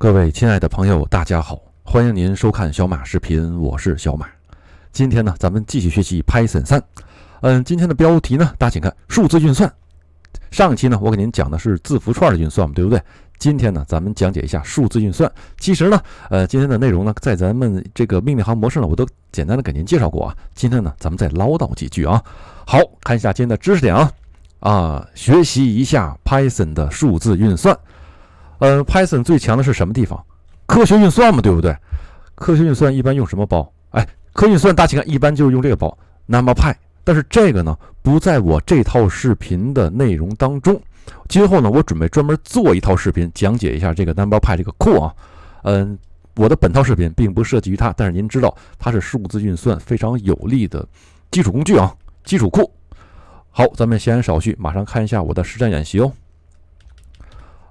各位亲爱的朋友，大家好，欢迎您收看小马视频，我是小马。今天呢，咱们继续学习 Python 三。嗯，今天的标题呢，大家请看数字运算。上期呢，我给您讲的是字符串的运算嘛，对不对？今天呢，咱们讲解一下数字运算。其实呢，呃，今天的内容呢，在咱们这个命令行模式呢，我都简单的给您介绍过啊。今天呢，咱们再唠叨几句啊。好，看一下今天的知识点啊，啊，学习一下 Python 的数字运算。嗯，Python 最强的是什么地方？科学运算嘛，对不对？科学运算一般用什么包？哎，科学运算大家看，一般就是用这个包 NumPy，但是这个呢不在我这套视频的内容当中。今后呢，我准备专门做一套视频讲解一下这个 NumPy 这个库啊。嗯，我的本套视频并不涉及于它，但是您知道它是数字运算非常有力的基础工具啊，基础库。好，咱们闲言少叙，马上看一下我的实战演习哦。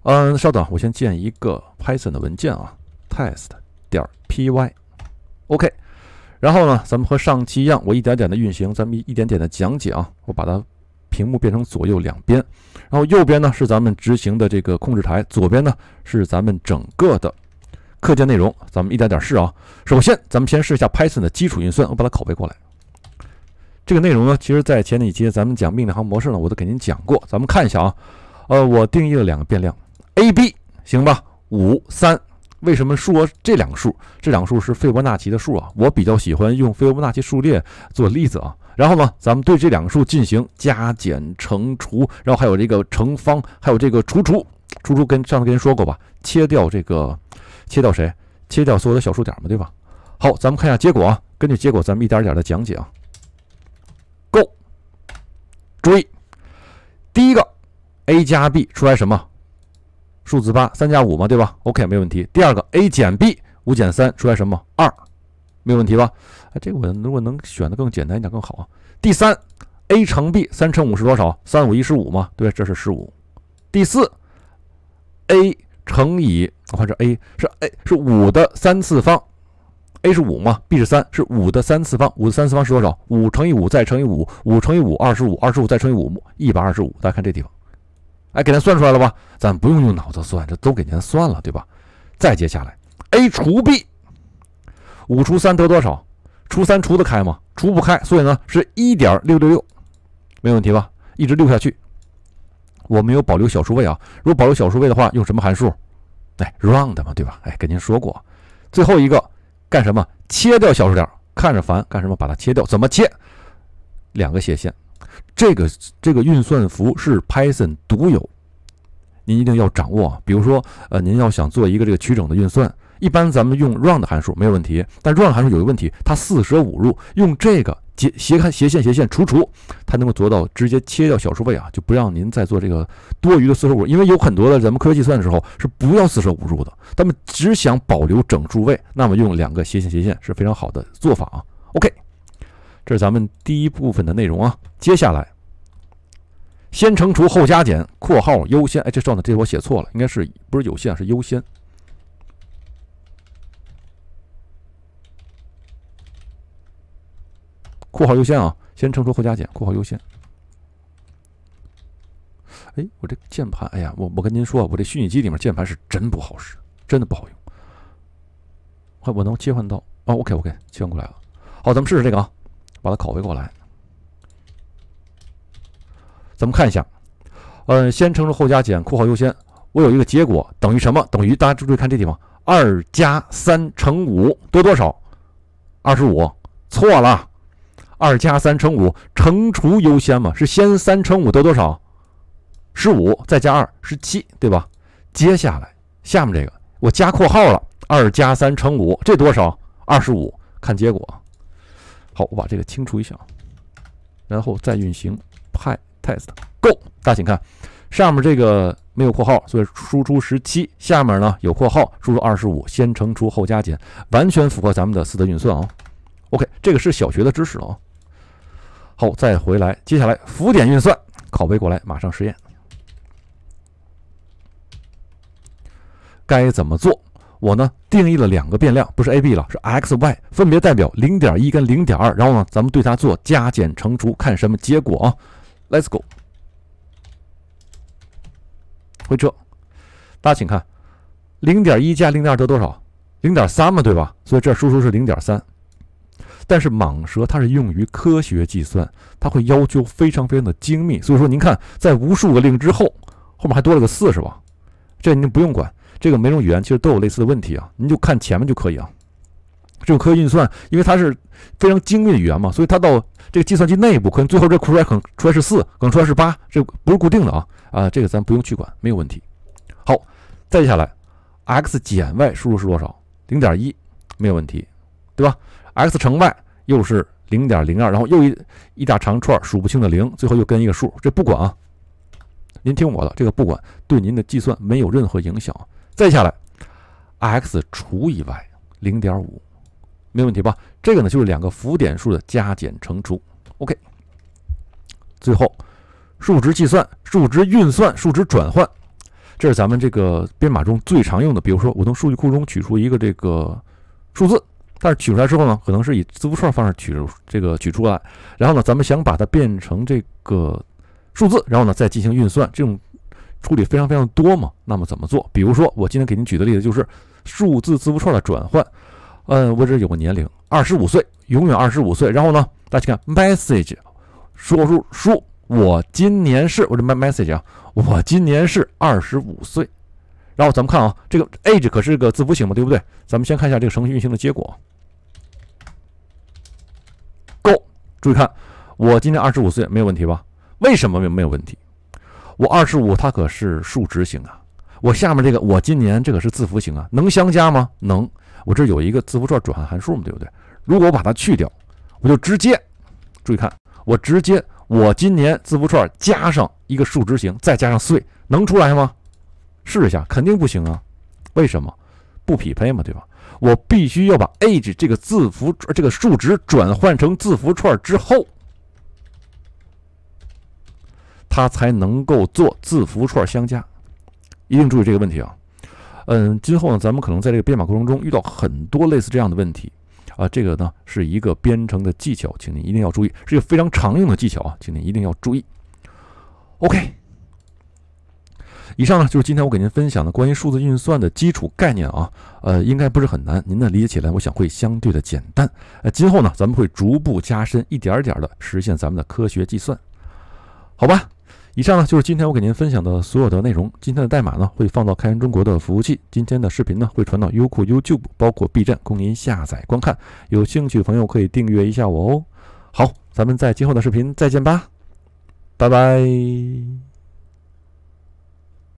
嗯，稍等，我先建一个 Python 的文件啊，test 点 py，OK。然后呢，咱们和上期一样，我一点点的运行，咱们一点点的讲解啊。我把它屏幕变成左右两边，然后右边呢是咱们执行的这个控制台，左边呢是咱们整个的课件内容。咱们一点点试啊。首先，咱们先试一下 Python 的基础运算。我把它拷贝过来。这个内容呢，其实在前几期咱们讲命令行模式呢，我都给您讲过。咱们看一下啊。呃，我定义了两个变量。a b 行吧，五三为什么说这两个数？这两个数是斐波那契的数啊！我比较喜欢用斐波那契数列做例子啊。然后呢，咱们对这两个数进行加减乘除，然后还有这个乘方，还有这个除除除除。跟上次跟您说过吧，切掉这个，切掉谁？切掉所有的小数点嘛，对吧？好，咱们看一下结果啊。根据结果，咱们一点点的讲解啊。Go，注意，第一个 a 加 b 出来什么？数字八，三加五嘛，对吧？OK，没有问题。第二个，a 减 b，五减三，出来什么？二，没有问题吧？哎，这个我如果能选的更简单一点更好啊。第三，a 乘 b，三乘五是多少？三五一十五嘛，对，这是十五。第四，a 乘以，我换成 a，是 a 是五的三次方，a 是五嘛？b 是三，是五的三次方，五的三次方是多少？五乘以五再乘以五，五乘以五二十五，二十五再乘以五一百二十五。大家看这地方。哎，给您算出来了吧？咱不用用脑子算，这都给您算了，对吧？再接下来，A 除 B，五除三得多少？除三除得开吗？除不开，所以呢是一点六六六，没问题吧？一直六下去，我没有保留小数位啊。如果保留小数位的话，用什么函数？哎，round 嘛，对吧？哎，跟您说过，最后一个干什么？切掉小数点，看着烦，干什么？把它切掉，怎么切？两个斜线。这个这个运算符是 Python 独有，您一定要掌握。比如说，呃，您要想做一个这个取整的运算，一般咱们用 round 函数没有问题。但 round 函数有一个问题，它四舍五入。用这个斜斜斜线斜线除除，它能够做到直接切掉小数位啊，就不让您再做这个多余的四舍五入。因为有很多的咱们科学计算的时候是不要四舍五入的，咱们只想保留整数位，那么用两个斜线斜线是非常好的做法啊。OK。这是咱们第一部分的内容啊。接下来，先乘除后加减，括号优先。哎，这说的，这我写错了，应该是不是有限是优先。括号优先啊，先乘除后加减，括号优先。哎，我这键盘，哎呀，我我跟您说，我这虚拟机里面键盘是真不好使，真的不好用。我我能切换到哦，OK OK，切换过来了。好，咱们试试这个啊。把它拷贝过来。咱们看一下，呃，先乘除后加减，括号优先。我有一个结果等于什么？等于大家注意看这地方，二加三乘五多多少？二十五，错了。二加三乘五，乘除优先嘛，是先三乘五得多少？十五，再加二十七，对吧？接下来下面这个，我加括号了，二加三乘五，这多少？二十五，看结果。好，我把这个清除一下，然后再运行 pi test go。大家请看，上面这个没有括号，所以输出十七；下面呢有括号，输入二十五，先乘除后加减，完全符合咱们的四则运算哦。OK，这个是小学的知识了哦。好，再回来，接下来浮点运算，拷贝过来，马上实验，该怎么做？我呢定义了两个变量，不是 a b 了，是 x y，分别代表零点一跟零点二。然后呢，咱们对它做加减乘除，看什么结果啊？Let's go。回车。大家请看，零点一加零点二得多少？零点三嘛，对吧？所以这输出是零点三。但是蟒蛇它是用于科学计算，它会要求非常非常的精密。所以说您看，在无数个令之后，后面还多了个四，是吧？这您不用管。这个每种语言其实都有类似的问题啊，您就看前面就可以啊。这种科学运算，因为它是非常精密的语言嘛，所以它到这个计算机内部，可能最后这出来可能出来是四，可能出来是八，这不是固定的啊啊，这个咱不用去管，没有问题。好，再接下来，x 减 y 输入是多少？零点一，没有问题，对吧？x 乘 y 又是零点零二，然后又一一大长串数不清的零，最后又跟一个数，这不管啊。您听我的，这个不管，对您的计算没有任何影响。再下来，x 除以 y 零点五，没问题吧？这个呢就是两个浮点数的加减乘除。OK，最后数值计算、数值运算、数值转换，这是咱们这个编码中最常用的。比如说，我从数据库中取出一个这个数字，但是取出来之后呢，可能是以字符串方式取这个取出来，然后呢，咱们想把它变成这个数字，然后呢再进行运算，这种。处理非常非常多嘛，那么怎么做？比如说，我今天给您举的例子就是数字字符串的转换。嗯，我这有个年龄，二十五岁，永远二十五岁。然后呢，大家看，message 说说说，我今年是，我这 message 啊，我今年是二十五岁。然后咱们看啊，这个 age 可是个字符型嘛，对不对？咱们先看一下这个程序运行的结果。Go，注意看，我今年二十五岁，没有问题吧？为什么没没有问题？我二十五，它可是数值型啊。我下面这个，我今年这个是字符型啊，能相加吗？能。我这有一个字符串转换函数嘛，对不对？如果我把它去掉，我就直接，注意看，我直接我今年字符串加上一个数值型，再加上岁，能出来吗？试一下，肯定不行啊。为什么？不匹配嘛，对吧？我必须要把 age 这个字符这个数值转换成字符串之后。它才能够做字符串相加，一定注意这个问题啊。嗯，今后呢，咱们可能在这个编码过程中遇到很多类似这样的问题啊。这个呢是一个编程的技巧，请您一定要注意，是一个非常常用的技巧啊，请您一定要注意。OK，以上呢就是今天我给您分享的关于数字运算的基础概念啊。呃，应该不是很难，您呢理解起来我想会相对的简单。呃，今后呢，咱们会逐步加深，一点点的实现咱们的科学计算，好吧？以上呢就是今天我给您分享的所有的内容。今天的代码呢会放到开源中国的服务器，今天的视频呢会传到优酷、YouTube，包括 B 站供您下载观看。有兴趣的朋友可以订阅一下我哦。好，咱们在今后的视频再见吧，拜拜。